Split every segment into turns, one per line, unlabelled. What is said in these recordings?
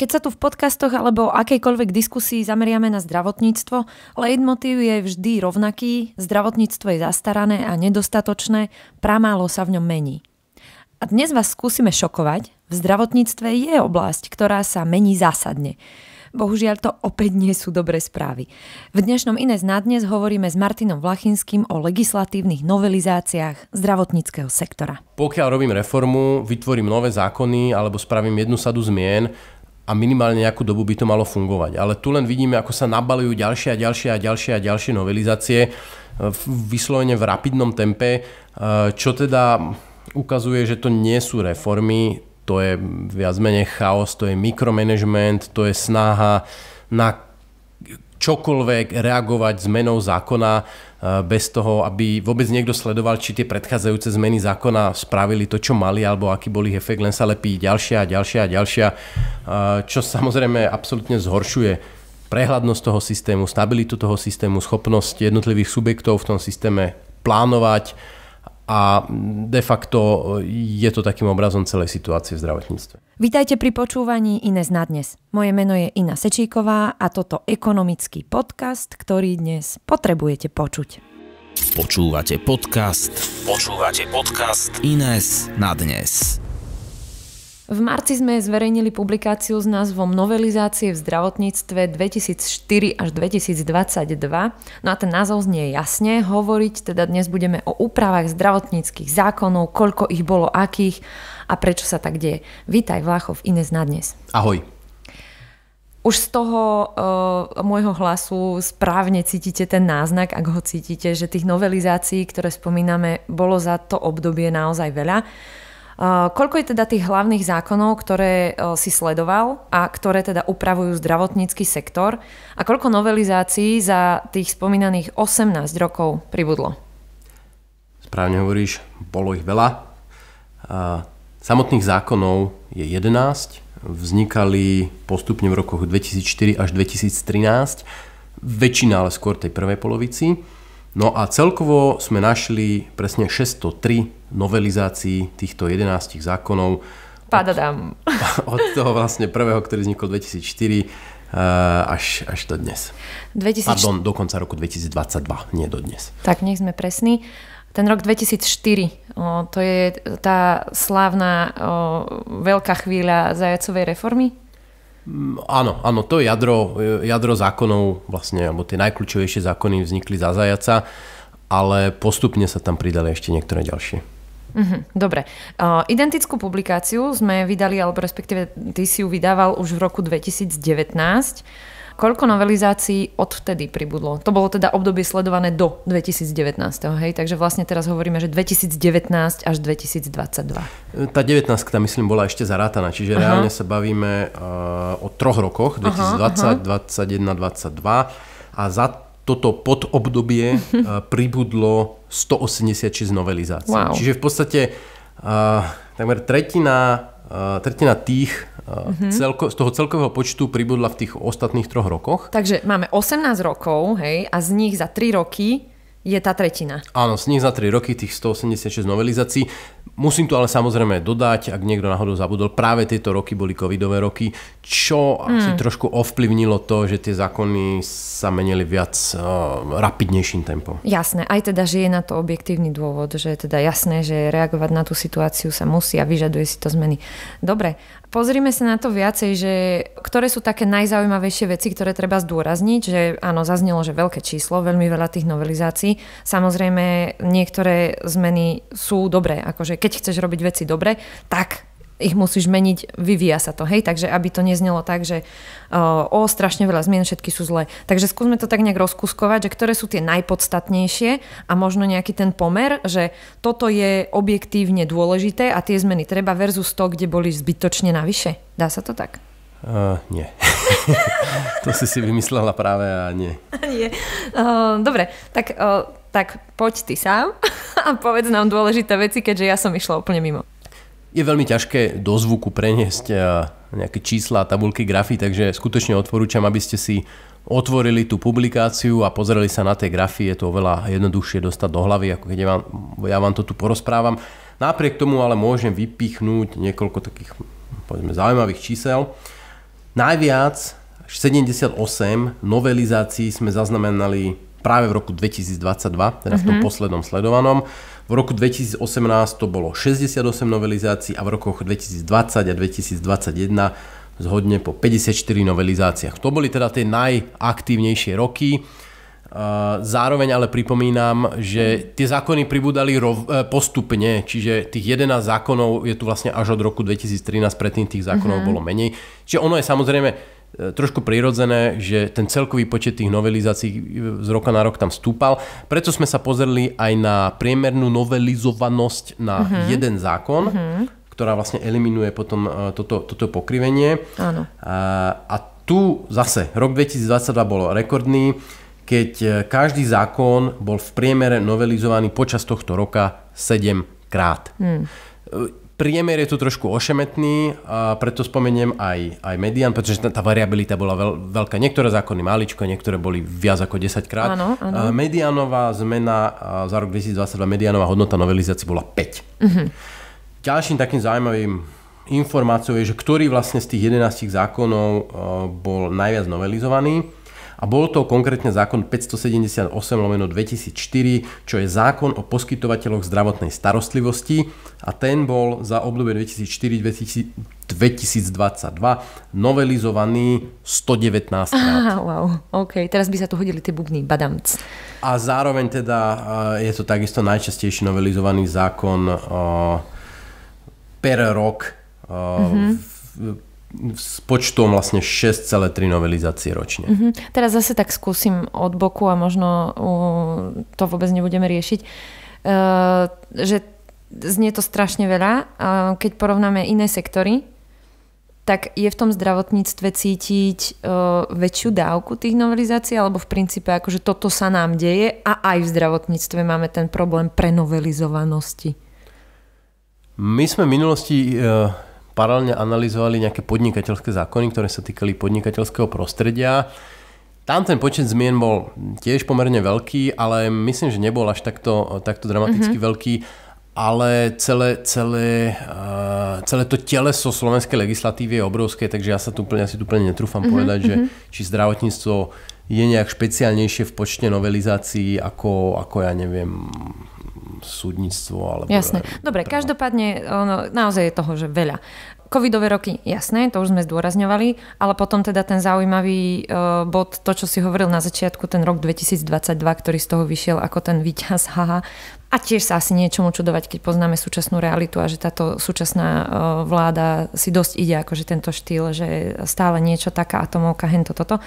Keď sa tu v podcastoch alebo akejkoľvek diskusii zameriame na zdravotníctvo, leitmotív je vždy rovnaký, zdravotníctvo je zastarané a nedostatočné, pramálo sa v ňom mení. A dnes vás skúsime šokovať, v zdravotníctve je oblasť, ktorá sa mení zásadne. Bohužiaľ to opäť nie sú dobré správy. V dnešnom iné na dnes hovoríme s Martinom Vlachinským o legislatívnych novelizáciách zdravotníckého sektora.
Pokiaľ robím reformu, vytvorím nové zákony alebo spravím jednu sadu zmien, a minimálne nejakú dobu by to malo fungovať. Ale tu len vidíme, ako sa nabalujú ďalšie a ďalšie a ďalšie a ďalšie novelizácie e, vyslovene v rapidnom tempe, e, čo teda ukazuje, že to nie sú reformy, to je viac menej chaos, to je mikromanagement, to je snaha na čokoľvek reagovať zmenou zákona eh, bez toho, aby vôbec niekto sledoval, či tie predchádzajúce zmeny zákona spravili to, čo mali, alebo aký bol ich efekt, len sa lepí ďalšia a ďalšia a ďalšia, eh, čo samozrejme absolútne zhoršuje prehľadnosť toho systému, stabilitu toho systému, schopnosť jednotlivých subjektov v tom systéme plánovať, a de facto je to takým obrazom celej situácie v zdravotníctve.
Vítajte pri počúvaní Ines na dnes. Moje meno je Ina Sečíková a toto ekonomický podcast, ktorý dnes potrebujete počuť.
Počúvate podcast. Počúvate podcast Ines na dnes.
V marci sme zverejnili publikáciu s názvom Novelizácie v zdravotníctve 2004 až 2022. No a ten názov znie jasne. Hovoriť teda dnes budeme o úpravách zdravotníckých zákonov, koľko ich bolo akých a prečo sa tak deje. Vítaj Vláchov, Ines na dnes. Ahoj. Už z toho uh, môjho hlasu správne cítite ten náznak, ak ho cítite, že tých novelizácií, ktoré spomíname, bolo za to obdobie naozaj veľa. Koľko je teda tých hlavných zákonov, ktoré e, si sledoval a ktoré teda upravujú zdravotnícky sektor a koľko novelizácií za tých spomínaných 18 rokov pribudlo?
Správne hovoríš, bolo ich veľa. Samotných zákonov je 11, vznikali postupne v rokoch 2004 až 2013, väčšina ale skôr tej prvej polovici. No a celkovo sme našli presne 603 novelizácií týchto 11 zákonov.
Padadám.
Od, od toho vlastne prvého, ktorý vznikol 2004 eh, až, až do dnes. 2000... Pardon, do konca roku 2022, nie do dnes.
Tak, nech sme presní. Ten rok 2004, o, to je tá slávna o, veľká chvíľa zajacovej reformy?
Mm, áno, áno, to jadro, e, jadro zákonov, vlastne, alebo tie najkľúčovejšie zákony vznikli za zajaca, ale postupne sa tam pridali ešte niektoré ďalšie.
Mm-hmm, dobre. Uh, identickú publikáciu sme vydali, alebo respektíve ty si ju vydával už v roku 2019. Koľko novelizácií odvtedy pribudlo? To bolo teda obdobie sledované do 2019, hej? Takže vlastne teraz hovoríme, že 2019 až 2022.
Tá 19 tam myslím bola ešte zarátaná, čiže aha. reálne sa bavíme uh, o troch rokoch, 2020, aha, aha. 2021, 2022 a za toto podobdobie eh, pribudlo 186 novelizácií. Wow. Čiže v podstate uh, takmer tretina, uh, tretina tých mm-hmm. celko, z toho celkového počtu pribudla v tých ostatných troch rokoch.
Takže máme 18 rokov hej, a z nich za 3 roky je tá tretina.
Áno, z nich za 3 roky tých 186 novelizácií. Musím tu ale samozrejme dodať, ak niekto náhodou zabudol, práve tieto roky boli covidové roky, čo hmm. asi trošku ovplyvnilo to, že tie zákony sa menili viac uh, rapidnejším tempom.
Jasné, aj teda, že je na to objektívny dôvod, že je teda jasné, že reagovať na tú situáciu sa musí a vyžaduje si to zmeny. Dobre, Pozrime sa na to viacej, že ktoré sú také najzaujímavejšie veci, ktoré treba zdôrazniť, že áno, zaznelo, že veľké číslo, veľmi veľa tých novelizácií. Samozrejme, niektoré zmeny sú dobré, akože keď keď chceš robiť veci dobre, tak ich musíš meniť, vyvíja sa to, hej, takže aby to neznelo tak, že o, strašne veľa zmien, všetky sú zlé. Takže skúsme to tak nejak rozkuskovať, že ktoré sú tie najpodstatnejšie a možno nejaký ten pomer, že toto je objektívne dôležité a tie zmeny treba versus to, kde boli zbytočne navyše. Dá sa to tak?
Uh, nie. to si si vymyslela práve a nie.
nie. Uh, dobre, tak uh, tak poď ty sám a povedz nám dôležité veci, keďže ja som išla úplne mimo.
Je veľmi ťažké do zvuku preniesť eh, nejaké čísla, tabulky, grafy, takže skutočne odporúčam, aby ste si otvorili tú publikáciu a pozreli sa na tie grafy, je to oveľa jednoduchšie dostať do hlavy, ako keď ja vám, ja vám to tu porozprávam. Napriek tomu ale môžem vypichnúť niekoľko takých povedzme, zaujímavých čísel. Najviac 78 novelizácií sme zaznamenali práve v roku 2022, teda v tom mhm. poslednom sledovanom. V roku 2018 to bolo 68 novelizácií a v rokoch 2020 a 2021 zhodne po 54 novelizáciách. To boli teda tie najaktívnejšie roky. Zároveň ale pripomínam, že tie zákony pribúdali rov, e, postupne, čiže tých 11 zákonov je tu vlastne až od roku 2013, predtým tých zákonov mm-hmm. bolo menej. Čiže ono je samozrejme E, trošku prirodzené, že ten celkový počet tých novelizácií e, z roka na rok tam stúpal. Preto sme sa pozreli aj na priemernú novelizovanosť na uh-huh. jeden zákon, uh-huh. ktorá vlastne eliminuje potom e, toto, toto pokrivenie. Áno. A, a tu zase rok 2022 bol rekordný, keď každý zákon bol v priemere novelizovaný počas tohto roka 7 krát. Hmm priemer je tu trošku ošemetný a preto spomeniem aj, aj median, pretože tá, variabilita bola veľ, veľká. Niektoré zákony maličko, niektoré boli viac ako 10 krát. Áno, áno. Medianová zmena za rok 2022, medianová hodnota novelizácie bola 5. Uh-huh. Mhm. Ďalším takým zaujímavým informáciou je, že ktorý vlastne z tých 11 zákonov e, bol najviac novelizovaný. A bol to konkrétne zákon 578 lomeno 2004, čo je zákon o poskytovateľoch zdravotnej starostlivosti a ten bol za obdobie 2004-2022 novelizovaný 119 krát. Aha, wow,
ok, teraz by sa tu hodili tie bubny, badamc.
A zároveň teda je to takisto najčastejší novelizovaný zákon per rok mm-hmm s počtom vlastne 6,3 novelizácie ročne. Mm-hmm.
Teraz zase tak skúsim od boku a možno uh, to vôbec nebudeme riešiť, uh, že znie to strašne veľa. Uh, keď porovnáme iné sektory, tak je v tom zdravotníctve cítiť uh, väčšiu dávku tých novelizácií, alebo v princípe akože toto sa nám deje a aj v zdravotníctve máme ten problém prenovelizovanosti.
My sme v minulosti... Uh paralelne analyzovali nejaké podnikateľské zákony, ktoré sa týkali podnikateľského prostredia. Tam ten počet zmien bol tiež pomerne veľký, ale myslím, že nebol až takto, takto dramaticky mm-hmm. veľký ale celé, celé, uh, celé to teleso slovenskej legislatívy je obrovské, takže ja sa tu úplne, ja si tu úplne netrúfam mm-hmm, povedať, že mhm. či zdravotníctvo je nejak špeciálnejšie v počte novelizácií ako, ako ja neviem, súdnictvo. Alebo Jasné.
Dobre, práva. každopádne ono, naozaj je toho, že veľa. Covidové roky, jasné, to už sme zdôrazňovali, ale potom teda ten zaujímavý uh, bod, to, čo si hovoril na začiatku, ten rok 2022, ktorý z toho vyšiel ako ten víťaz, haha. A tiež sa asi niečomu čudovať, keď poznáme súčasnú realitu a že táto súčasná uh, vláda si dosť ide, akože tento štýl, že stále niečo taká atomovka, hento toto.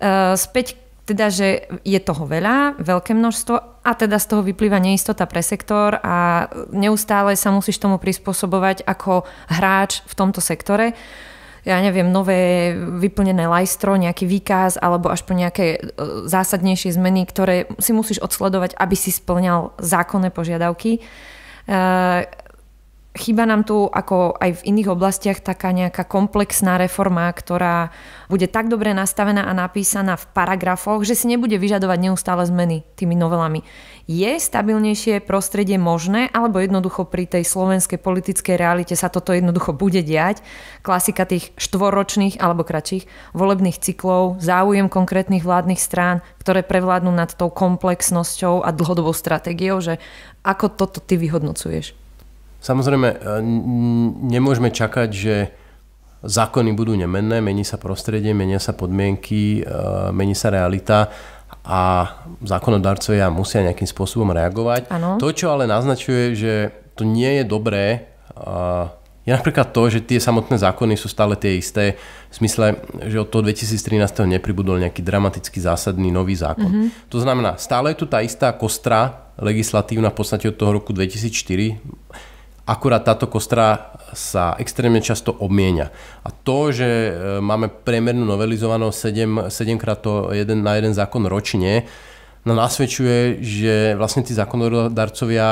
Uh, späť teda, že je toho veľa, veľké množstvo a teda z toho vyplýva neistota pre sektor a neustále sa musíš tomu prispôsobovať ako hráč v tomto sektore ja neviem, nové vyplnené lajstro, nejaký výkaz alebo až po nejaké e, zásadnejšie zmeny, ktoré si musíš odsledovať, aby si splňal zákonné požiadavky. E, Chýba nám tu, ako aj v iných oblastiach, taká nejaká komplexná reforma, ktorá bude tak dobre nastavená a napísaná v paragrafoch, že si nebude vyžadovať neustále zmeny tými novelami. Je stabilnejšie prostredie možné, alebo jednoducho pri tej slovenskej politickej realite sa toto jednoducho bude diať? Klasika tých štvorročných alebo kratších volebných cyklov, záujem konkrétnych vládnych strán, ktoré prevládnu nad tou komplexnosťou a dlhodobou stratégiou, že ako toto ty vyhodnocuješ?
Samozrejme, e, nemôžeme čakať, že zákony budú nemenné, mení sa prostredie, menia sa podmienky, e, mení sa realita a zákonodarcovia musia nejakým spôsobom reagovať. Ano. To, čo ale naznačuje, že to nie je dobré, e, je napríklad to, že tie samotné zákony sú stále tie isté, v smysle, že od toho 2013. nepribudol nejaký dramatický zásadný nový zákon. Mm-hmm. To znamená, stále je tu tá istá kostra legislatívna v podstate od toho roku 2004 Akurát táto kostra sa extrémne často obmienia. A to, že e, máme priemernú novelizovanú 7, 7 krát to jeden na jeden zákon ročne, no nasvedčuje, že vlastne tí zákonodarcovia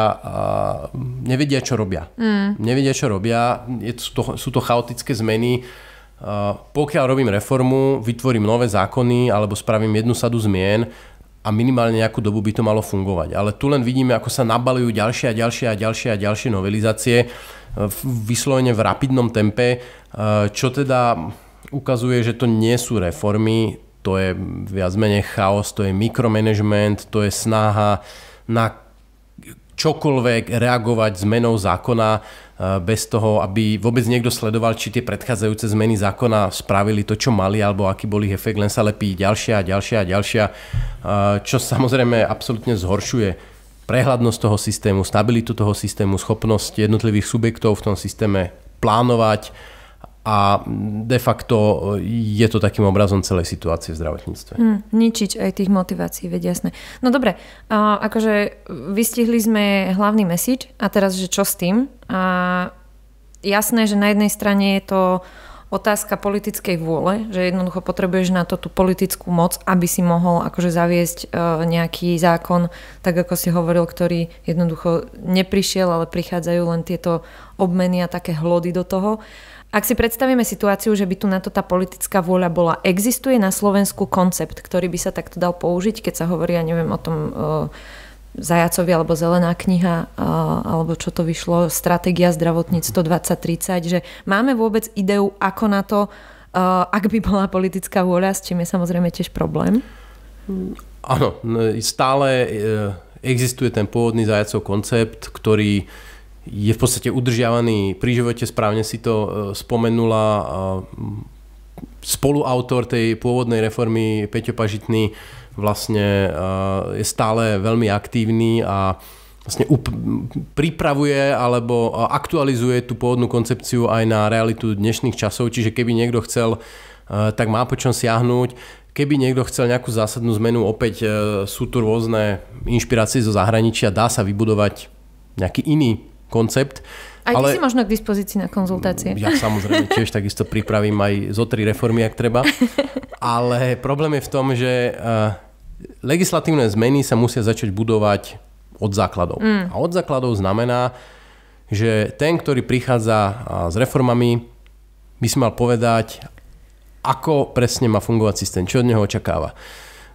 nevedia, čo robia. Mm. Nevedia, čo robia, je, sú, to, sú to chaotické zmeny. Pokiaľ robím reformu, vytvorím nové zákony alebo spravím jednu sadu zmien, a minimálne nejakú dobu by to malo fungovať. Ale tu len vidíme, ako sa nabalujú ďalšie a ďalšie a ďalšie a ďalšie novelizácie e, vyslovene v rapidnom tempe, e, čo teda ukazuje, že to nie sú reformy, to je viac menej chaos, to je mikromanagement, to je snaha na čokoľvek reagovať zmenou zákona Eh, bez toho, aby vôbec niekto sledoval, či tie predchádzajúce zmeny zákona spravili to, čo mali, alebo aký bol ich efekt, len sa lepí ďalšia a ďalšia a ďalšia, eh, čo samozrejme absolútne zhoršuje prehľadnosť toho systému, stabilitu toho systému, schopnosť jednotlivých subjektov v tom systéme plánovať, a de facto je to takým obrazom celej situácie v zdravotníctve.
Hmm, ničiť aj tých motivácií, veď jasné. No dobre, a akože vystihli sme hlavný mesič a teraz, že čo s tým? A jasné, že na jednej strane je to otázka politickej vôle, že jednoducho potrebuješ na to tú politickú moc, aby si mohol akože zaviesť e, nejaký zákon, tak ako si hovoril, ktorý jednoducho neprišiel, ale prichádzajú len tieto obmeny a také hlody do toho. Ak si predstavíme situáciu, že by tu na to tá politická vôľa bola, existuje na Slovensku koncept, ktorý by sa takto dal použiť, keď sa hovorí, ja neviem, o tom zajacovi alebo zelená kniha, alebo čo to vyšlo, stratégia zdravotníctvo 2030, že máme vôbec ideu, ako na to, ak by bola politická vôľa, s čím je samozrejme tiež problém?
Áno, stále e, existuje ten pôvodný zajacov koncept, ktorý je v podstate udržiavaný pri živote, správne si to e, spomenula spoluautor tej pôvodnej reformy Peťo Pažitný vlastne je stále veľmi aktívny a vlastne up- pripravuje alebo aktualizuje tú pôvodnú koncepciu aj na realitu dnešných časov, čiže keby niekto chcel, e, tak má po čom siahnuť. Keby niekto chcel nejakú zásadnú zmenu, opäť e, sú tu rôzne inšpirácie zo zahraničia, dá sa vybudovať nejaký iný koncept. Aj ty ale... si možno
k dispozícii na konzultácie. Ja samozrejme
tiež takisto pripravím aj zo tri reformy, ak treba. Ale problém je v tom, že eh, legislatívne zmeny sa musia začať budovať od základov. Mm. A od základov znamená, že ten, ktorý prichádza eh, s reformami, by si mal povedať, ako presne má fungovať systém, čo od neho očakáva.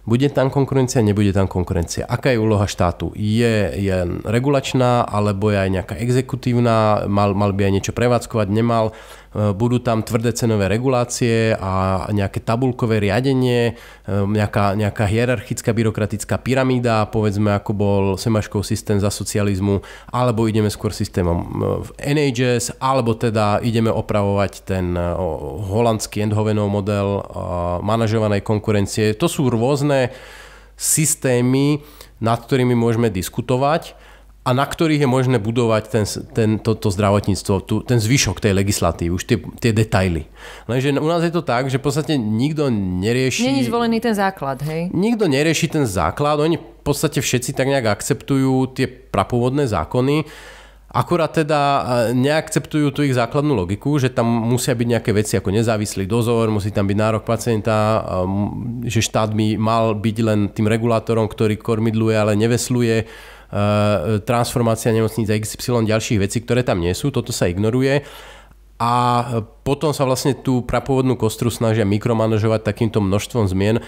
Bude tam konkurencia, nebude tam konkurencia. Aká je úloha štátu? Je, je regulačná, alebo je aj nejaká exekutívna? Mal, mal by aj niečo prevádzkovať? Nemal? E, budú tam tvrdé cenové regulácie a nejaké tabulkové riadenie, e, nejaká, nejaká hierarchická byrokratická pyramída, povedzme ako bol Semaškov systém za socializmu, alebo ideme skôr systémom e, v NHS, alebo teda ideme opravovať ten holandský Endhovenov model manažovanej konkurencie. To sú rôzne rôzne systémy, nad ktorými môžeme diskutovať a na ktorých je možné budovať ten, ten, toto to zdravotníctvo, tu, ten zvyšok tej legislatívy, už tie, tie detaily. Lenže u nás je to tak, že v podstate nikto nerieši... Není
zvolený ten základ, hej?
Nikto nerieši ten základ, oni v podstate všetci tak nejak akceptujú tie prapôvodné zákony Akurát teda e, neakceptujú tú ich základnú logiku, že tam musia byť nejaké veci ako nezávislý dozor, musí tam byť nárok pacienta, že štát by mal byť len tým regulátorom, ktorý kormidluje, ale nevesluje e, transformácia nemocníc a XY ďalších vecí, ktoré tam nie sú, toto sa ignoruje. A potom sa vlastne tú prapôvodnú kostru snažia mikromanažovať takýmto množstvom zmien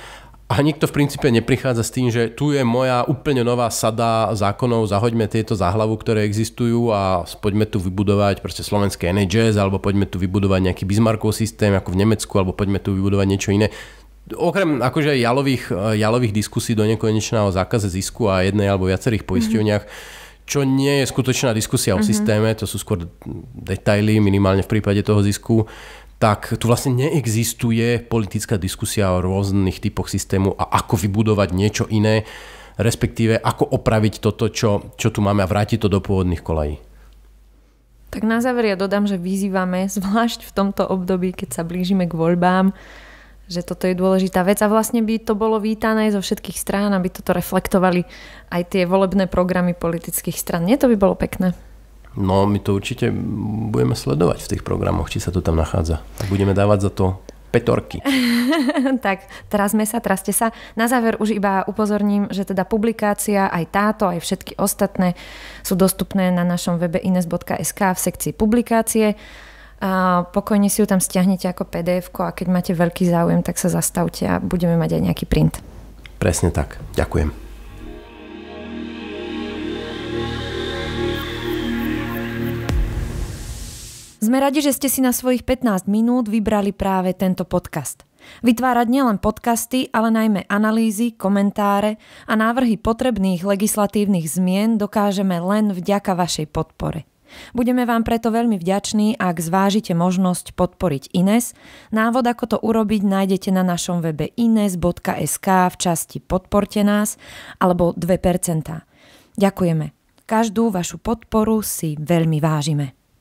a nikto v princípe neprichádza s tým, že tu je moja úplne nová sada zákonov, zahoďme tieto záhlavu, ktoré existujú a poďme tu vybudovať proste slovenské NHS, alebo poďme tu vybudovať nejaký Bismarckov systém ako v Nemecku, alebo poďme tu vybudovať niečo iné. Okrem akože jalových, eh, jalových diskusí do nekonečná o zákaze zisku a jednej alebo viacerých mhm. poisťovniach, čo nie je skutočná diskusia o mhm. systéme, to sú skôr detaily, minimálne v prípade toho zisku tak tu vlastne neexistuje politická diskusia o rôznych typoch systému a ako vybudovať niečo iné, respektíve ako opraviť toto, čo, čo tu máme a vrátiť to do pôvodných kolejí.
Tak na záver ja dodám, že vyzývame, zvlášť v tomto období, keď sa blížime k voľbám, že toto je dôležitá vec a vlastne by to bolo vítané zo všetkých strán, aby toto reflektovali aj tie volebné programy politických stran. Nie, to by bolo pekné.
No, my to určite budeme sledovať v tých programoch, či sa to tam nachádza. Budeme dávať za to petorky.
tak, teraz sme sa, traste sa. Na záver už iba upozorním, že teda publikácia, aj táto, aj všetky ostatné sú dostupné na našom webe ines.sk v sekcii publikácie. A pokojne si ju tam stiahnete ako pdf a keď máte veľký záujem, tak sa zastavte a budeme mať aj nejaký print.
Presne tak. Ďakujem.
Sme radi, že ste si na svojich 15 minút vybrali práve tento podcast. Vytvárať nielen podcasty, ale najmä analýzy, komentáre a návrhy potrebných legislatívnych zmien dokážeme len vďaka vašej podpore. Budeme vám preto veľmi vďační, ak zvážite možnosť podporiť Ines. Návod, ako to urobiť, nájdete na našom webe ines.sk v časti Podporte nás alebo 2%. Ďakujeme. Každú vašu podporu si veľmi vážime.